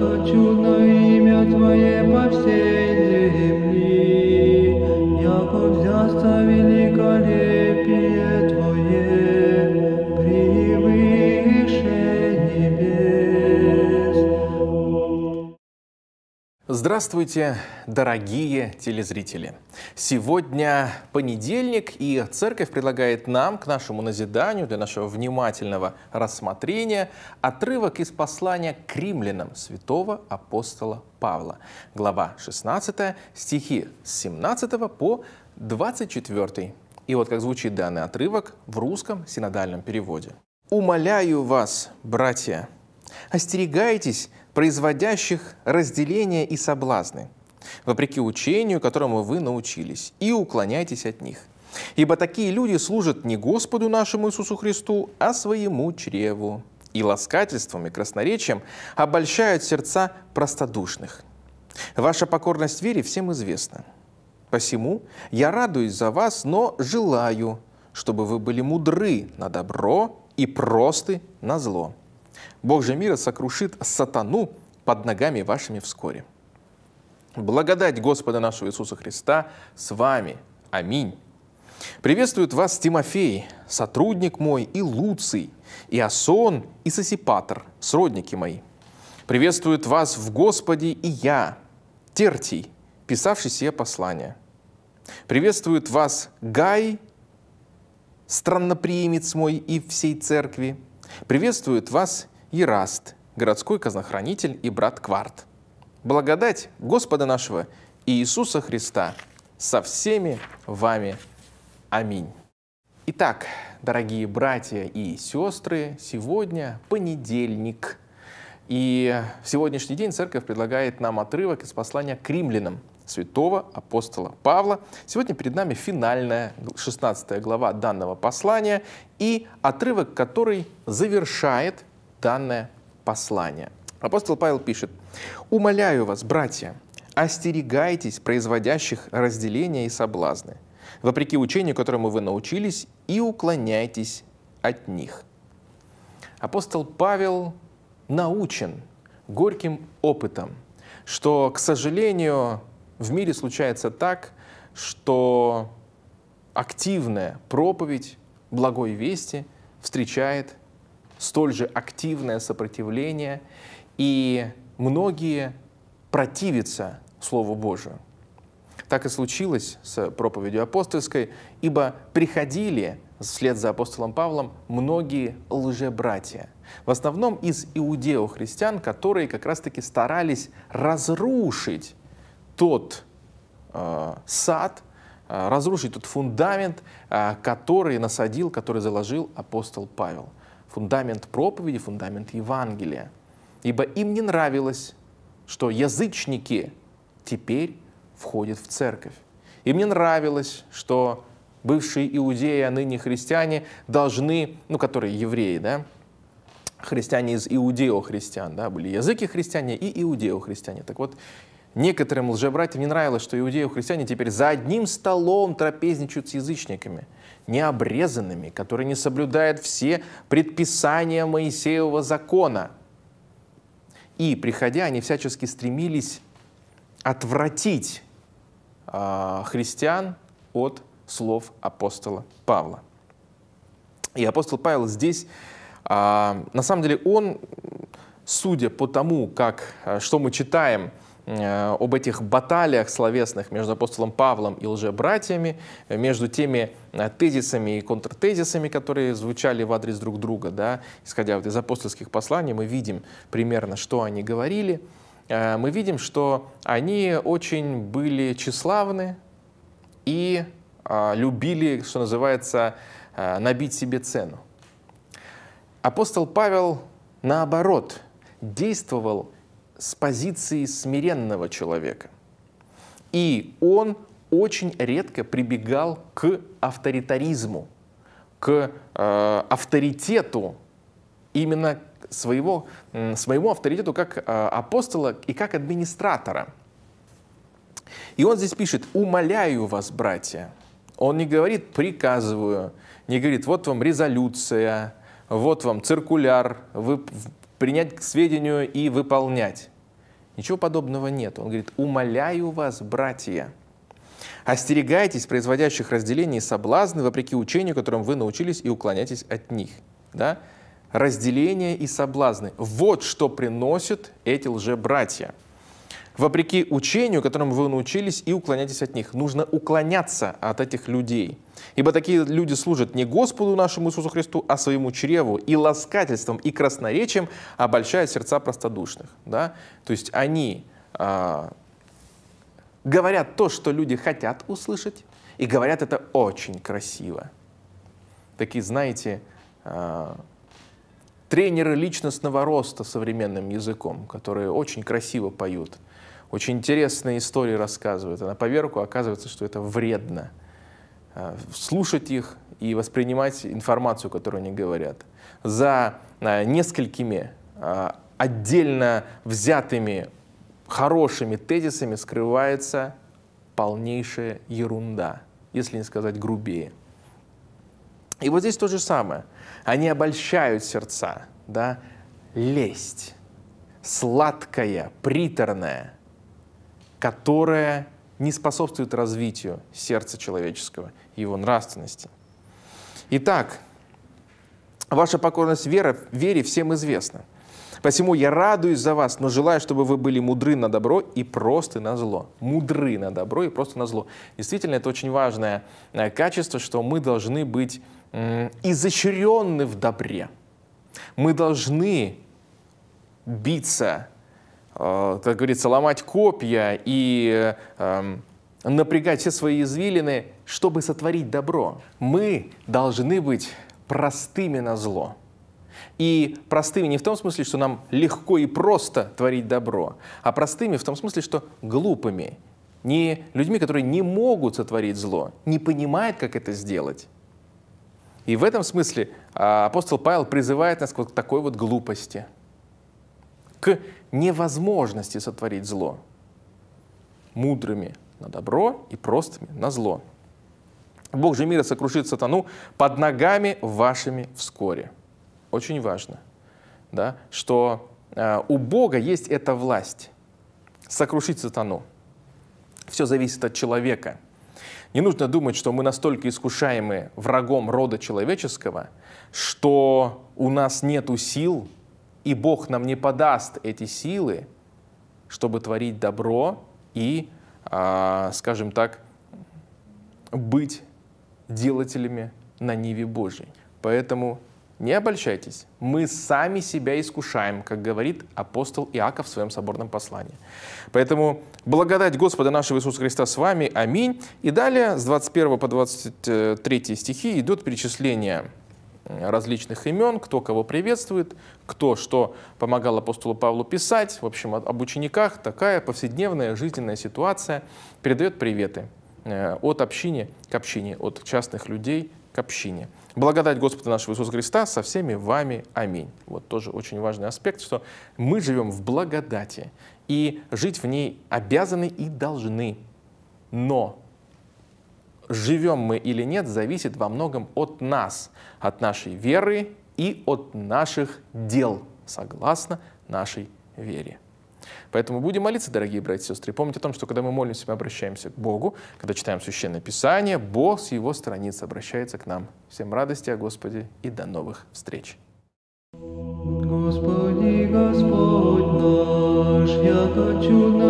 Arjuna Здравствуйте, дорогие телезрители! Сегодня понедельник, и церковь предлагает нам, к нашему назиданию, для нашего внимательного рассмотрения, отрывок из послания к римлянам святого апостола Павла, глава 16, стихи с 17 по 24. И вот как звучит данный отрывок в русском синодальном переводе. «Умоляю вас, братья, остерегайтесь производящих разделение и соблазны, вопреки учению, которому вы научились, и уклоняйтесь от них. Ибо такие люди служат не Господу нашему Иисусу Христу, а своему чреву, и ласкательством и красноречием обольщают сердца простодушных. Ваша покорность вере всем известна. Посему я радуюсь за вас, но желаю, чтобы вы были мудры на добро и просты на зло. Бог же мира сокрушит сатану под ногами вашими вскоре. Благодать Господа нашего Иисуса Христа с вами. Аминь. Приветствует вас Тимофей, сотрудник мой, и Луций, и Асон, и Сосипатр, сродники мои. Приветствует вас в Господе и я, Тертий, писавший себе послание. Приветствует вас Гай, странноприимец мой и всей церкви – Приветствует вас Ераст, городской казнохранитель и брат Кварт. Благодать Господа нашего Иисуса Христа со всеми вами. Аминь. Итак, дорогие братья и сестры, сегодня понедельник. И в сегодняшний день церковь предлагает нам отрывок из послания к римлянам, святого апостола Павла. Сегодня перед нами финальная 16 ну, глава данного послания и отрывок, который завершает данное послание. Апостол Павел пишет, «Умоляю вас, братья, остерегайтесь производящих разделения и соблазны, вопреки учению, которому вы научились, и уклоняйтесь от них». Апостол Павел научен горьким опытом, что, к сожалению, в мире случается так, что активная проповедь благой вести встречает столь же активное сопротивление, и многие противятся Слову Божию. Так и случилось с проповедью апостольской, ибо приходили вслед за апостолом Павлом многие лжебратья, в основном из иудео-христиан, которые как раз-таки старались разрушить тот э, сад, э, разрушить тот фундамент, э, который насадил, который заложил апостол Павел. Фундамент проповеди, фундамент Евангелия. Ибо им не нравилось, что язычники теперь входят в церковь. Им не нравилось, что бывшие иудеи, а ныне христиане, должны, ну, которые евреи, да, христиане из иудео христиан да, были языки христиане и иудео христиане Так вот, Некоторым лжебратьям не нравилось, что иудеи и христиане теперь за одним столом трапезничают с язычниками, необрезанными, которые не соблюдают все предписания Моисеева закона. И, приходя, они всячески стремились отвратить э, христиан от слов апостола Павла. И апостол Павел здесь, э, на самом деле, он, судя по тому, как, а, что мы читаем, Э, об этих баталиях словесных между апостолом Павлом и братьями, между теми э, тезисами и контртезисами, которые звучали в адрес друг друга, да, исходя вот из апостольских посланий, мы видим примерно, что они говорили. Э, мы видим, что они очень были тщеславны и любили, что называется, набить себе цену. Апостол Павел, наоборот, действовал с позиции смиренного человека. И он очень редко прибегал к авторитаризму, к э, авторитету именно своего, э, своему авторитету как э, апостола и как администратора. И он здесь пишет, умоляю вас, братья. Он не говорит, приказываю, не говорит, вот вам резолюция, вот вам циркуляр, вы принять к сведению и выполнять. Ничего подобного нет. Он говорит, умоляю вас, братья, остерегайтесь производящих разделений и соблазны, вопреки учению, которым вы научились, и уклоняйтесь от них. Да? Разделение и соблазны. Вот что приносят эти лже братья вопреки учению, которому вы научились, и уклоняйтесь от них. Нужно уклоняться от этих людей. Ибо такие люди служат не Господу нашему Иисусу Христу, а своему чреву и ласкательством, и красноречием, обольщая сердца простодушных. Да? То есть они э, говорят то, что люди хотят услышать, и говорят это очень красиво. Такие, знаете, э, тренеры личностного роста современным языком, которые очень красиво поют – очень интересные истории рассказывают, а на поверку оказывается, что это вредно. Э, слушать их и воспринимать информацию, которую они говорят. За э, несколькими э, отдельно взятыми хорошими тезисами скрывается полнейшая ерунда, если не сказать грубее. И вот здесь то же самое. Они обольщают сердца, да, лесть, сладкая, приторная – которое не способствует развитию сердца человеческого и его нравственности. Итак, ваша покорность вере, вере всем известна. Посему я радуюсь за вас, но желаю, чтобы вы были мудры на добро и просты на зло. Мудры на добро и просто на зло. Действительно, это очень важное э, качество, что мы должны быть изощренны в добре. Мы должны биться Э, как говорится, ломать копья и эм, напрягать все свои извилины, чтобы сотворить добро. Мы должны быть простыми на зло. И простыми не в том смысле, что нам легко и просто творить добро, а простыми в том смысле, что глупыми, не людьми, которые не могут сотворить зло, не понимают, как это сделать. И в этом смысле э, апостол Павел призывает нас вот к такой вот глупости, к невозможности сотворить зло. Мудрыми на добро и простыми на зло. Бог же мира сокрушит сатану под ногами вашими вскоре. Очень важно, да, что э, у Бога есть эта власть сокрушить сатану. Все зависит от человека. Не нужно думать, что мы настолько искушаемы врагом рода человеческого, что у нас нет сил и Бог нам не подаст эти силы, чтобы творить добро и, э, скажем так, быть делателями на Ниве Божьей. Поэтому не обольщайтесь, мы сами себя искушаем, как говорит апостол Иаков в своем соборном послании. Поэтому благодать Господа нашего Иисуса Христа с вами. Аминь. И далее с 21 по 23 стихи идет перечисление различных имен, кто кого приветствует, кто что помогал апостолу Павлу писать. В общем, об учениках такая повседневная жизненная ситуация передает приветы э, от общине к общине, от частных людей к общине. Благодать Господа нашего Иисуса Христа со всеми вами. Аминь. Вот тоже очень важный аспект, что мы живем в благодати, и жить в ней обязаны и должны. Но живем мы или нет, зависит во многом от нас, от нашей веры и от наших дел, согласно нашей вере. Поэтому будем молиться, дорогие братья и сестры. помните о том, что когда мы молимся, мы обращаемся к Богу. Когда читаем Священное Писание, Бог с Его страниц обращается к нам. Всем радости о Господе и до новых встреч. Господи, Господь наш, я хочу на